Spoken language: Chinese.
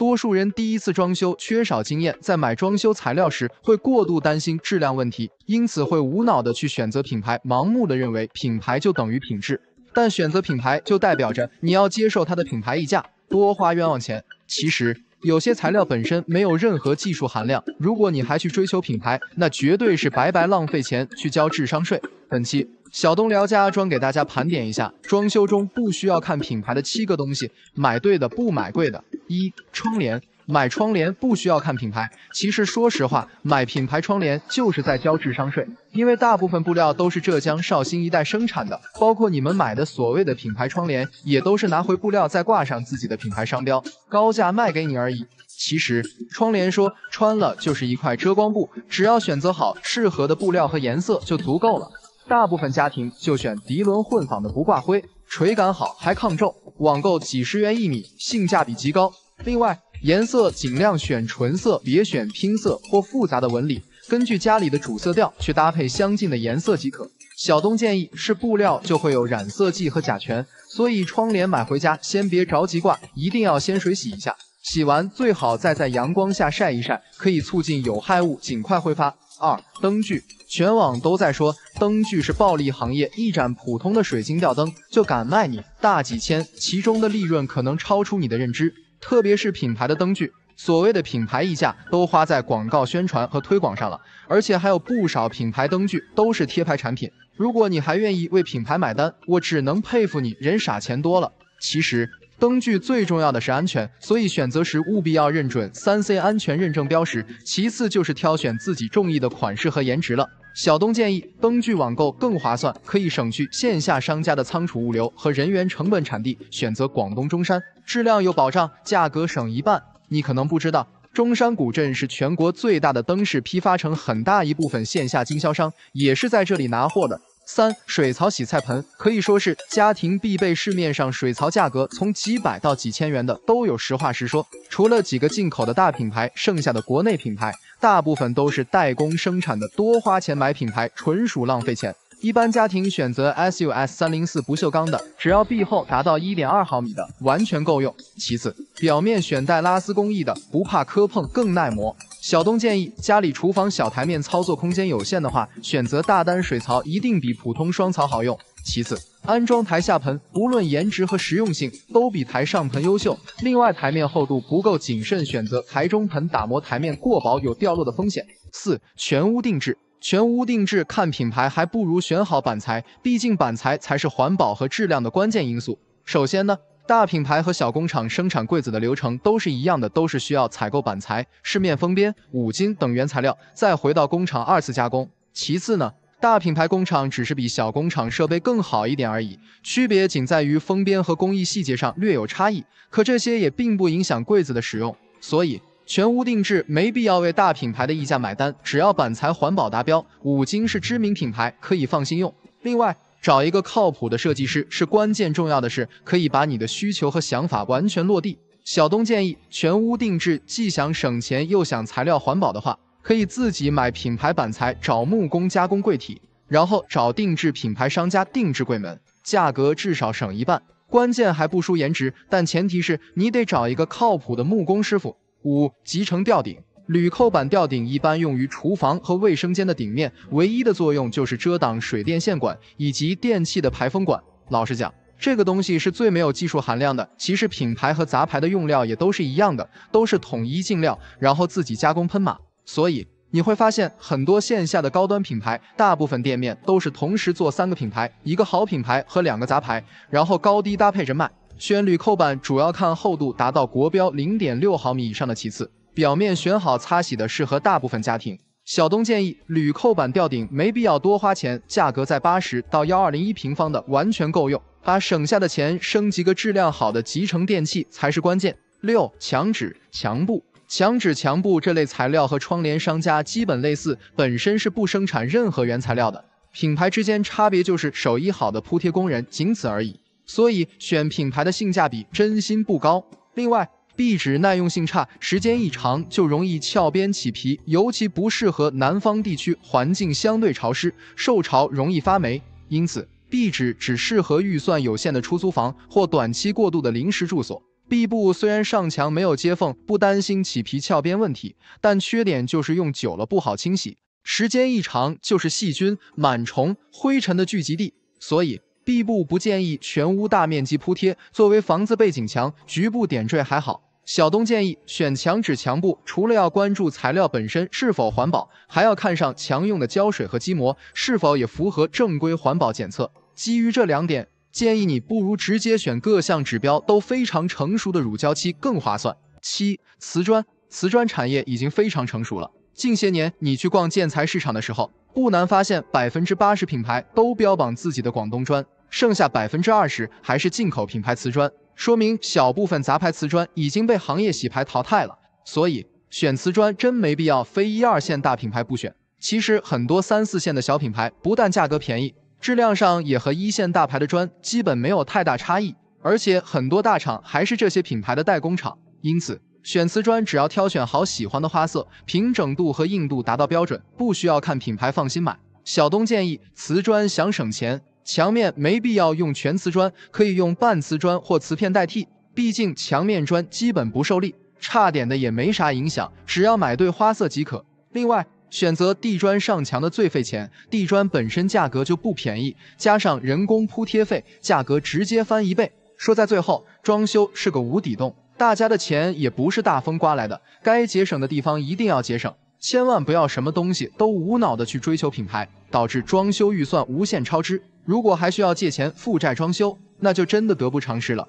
多数人第一次装修缺少经验，在买装修材料时会过度担心质量问题，因此会无脑的去选择品牌，盲目的认为品牌就等于品质。但选择品牌就代表着你要接受它的品牌溢价，多花冤枉钱。其实有些材料本身没有任何技术含量，如果你还去追求品牌，那绝对是白白浪费钱去交智商税。本期小东聊家装给大家盘点一下，装修中不需要看品牌的七个东西，买对的不买贵的。一窗帘买窗帘不需要看品牌，其实说实话，买品牌窗帘就是在交智商税，因为大部分布料都是浙江绍兴一带生产的，包括你们买的所谓的品牌窗帘，也都是拿回布料再挂上自己的品牌商标，高价卖给你而已。其实窗帘说穿了就是一块遮光布，只要选择好适合的布料和颜色就足够了，大部分家庭就选涤纶混纺的不挂灰。垂感好，还抗皱，网购几十元一米，性价比极高。另外，颜色尽量选纯色，别选拼色或复杂的纹理，根据家里的主色调去搭配相近的颜色即可。小东建议，是布料就会有染色剂和甲醛，所以窗帘买回家先别着急挂，一定要先水洗一下。洗完最好再在阳光下晒一晒，可以促进有害物尽快挥发。二、灯具，全网都在说灯具是暴利行业，一盏普通的水晶吊灯就敢卖你大几千，其中的利润可能超出你的认知。特别是品牌的灯具，所谓的品牌溢价都花在广告宣传和推广上了，而且还有不少品牌灯具都是贴牌产品。如果你还愿意为品牌买单，我只能佩服你人傻钱多了。其实。灯具最重要的是安全，所以选择时务必要认准三 C 安全认证标识。其次就是挑选自己中意的款式和颜值了。小东建议，灯具网购更划算，可以省去线下商家的仓储、物流和人员成本。产地选择广东中山，质量有保障，价格省一半。你可能不知道，中山古镇是全国最大的灯饰批发城，很大一部分线下经销商也是在这里拿货的。三水槽洗菜盆可以说是家庭必备，市面上水槽价格从几百到几千元的都有。实话实说，除了几个进口的大品牌，剩下的国内品牌大部分都是代工生产的，多花钱买品牌纯属浪费钱。一般家庭选择 SUS 三零四不锈钢的，只要壁厚达到一点二毫米的，完全够用。其次，表面选带拉丝工艺的，不怕磕碰，更耐磨。小东建议，家里厨房小台面操作空间有限的话，选择大单水槽一定比普通双槽好用。其次，安装台下盆，无论颜值和实用性，都比台上盆优秀。另外，台面厚度不够，谨慎选择台中盆，打磨台面过薄有掉落的风险。四、全屋定制，全屋定制看品牌，还不如选好板材，毕竟板材才是环保和质量的关键因素。首先呢。大品牌和小工厂生产柜子的流程都是一样的，都是需要采购板材、饰面、封边、五金等原材料，再回到工厂二次加工。其次呢，大品牌工厂只是比小工厂设备更好一点而已，区别仅在于封边和工艺细节上略有差异。可这些也并不影响柜子的使用，所以全屋定制没必要为大品牌的溢价买单。只要板材环保达标，五金是知名品牌，可以放心用。另外。找一个靠谱的设计师是关键，重要的是可以把你的需求和想法完全落地。小东建议，全屋定制既想省钱又想材料环保的话，可以自己买品牌板材，找木工加工柜体，然后找定制品牌商家定制柜门，价格至少省一半，关键还不输颜值。但前提是你得找一个靠谱的木工师傅。五、集成吊顶。铝扣板吊顶一般用于厨房和卫生间的顶面，唯一的作用就是遮挡水电线管以及电器的排风管。老实讲，这个东西是最没有技术含量的。其实品牌和杂牌的用料也都是一样的，都是统一进料，然后自己加工喷码。所以你会发现，很多线下的高端品牌，大部分店面都是同时做三个品牌，一个好品牌和两个杂牌，然后高低搭配着卖。选铝扣板主要看厚度，达到国标零点六毫米以上的，其次。表面选好擦洗的，适合大部分家庭。小东建议，铝扣板吊顶没必要多花钱，价格在八十到幺二零一平方的完全够用，把省下的钱升级个质量好的集成电器才是关键。六、墙纸、墙布，墙纸、墙布这类材料和窗帘商家基本类似，本身是不生产任何原材料的，品牌之间差别就是手艺好的铺贴工人，仅此而已。所以选品牌的性价比真心不高。另外。壁纸耐用性差，时间一长就容易翘边起皮，尤其不适合南方地区，环境相对潮湿，受潮容易发霉。因此，壁纸只适合预算有限的出租房或短期过渡的临时住所。壁布虽然上墙没有接缝，不担心起皮翘边问题，但缺点就是用久了不好清洗，时间一长就是细菌、螨虫、灰尘的聚集地。所以，壁布不建议全屋大面积铺贴，作为房子背景墙，局部点缀还好。小东建议选墙纸墙布，除了要关注材料本身是否环保，还要看上墙用的胶水和基膜是否也符合正规环保检测。基于这两点，建议你不如直接选各项指标都非常成熟的乳胶漆更划算。七、瓷砖，瓷砖产业已经非常成熟了。近些年，你去逛建材市场的时候，不难发现百分之八十品牌都标榜自己的广东砖，剩下百分之二十还是进口品牌瓷砖。说明小部分杂牌瓷砖已经被行业洗牌淘汰了，所以选瓷砖真没必要非一二线大品牌不选。其实很多三四线的小品牌不但价格便宜，质量上也和一线大牌的砖基本没有太大差异，而且很多大厂还是这些品牌的代工厂。因此，选瓷砖只要挑选好喜欢的花色，平整度和硬度达到标准，不需要看品牌，放心买。小东建议，瓷砖想省钱。墙面没必要用全瓷砖，可以用半瓷砖或瓷片代替，毕竟墙面砖基本不受力，差点的也没啥影响，只要买对花色即可。另外，选择地砖上墙的最费钱，地砖本身价格就不便宜，加上人工铺贴费，价格直接翻一倍。说在最后，装修是个无底洞，大家的钱也不是大风刮来的，该节省的地方一定要节省，千万不要什么东西都无脑的去追求品牌，导致装修预算无限超支。如果还需要借钱负债装修，那就真的得不偿失了。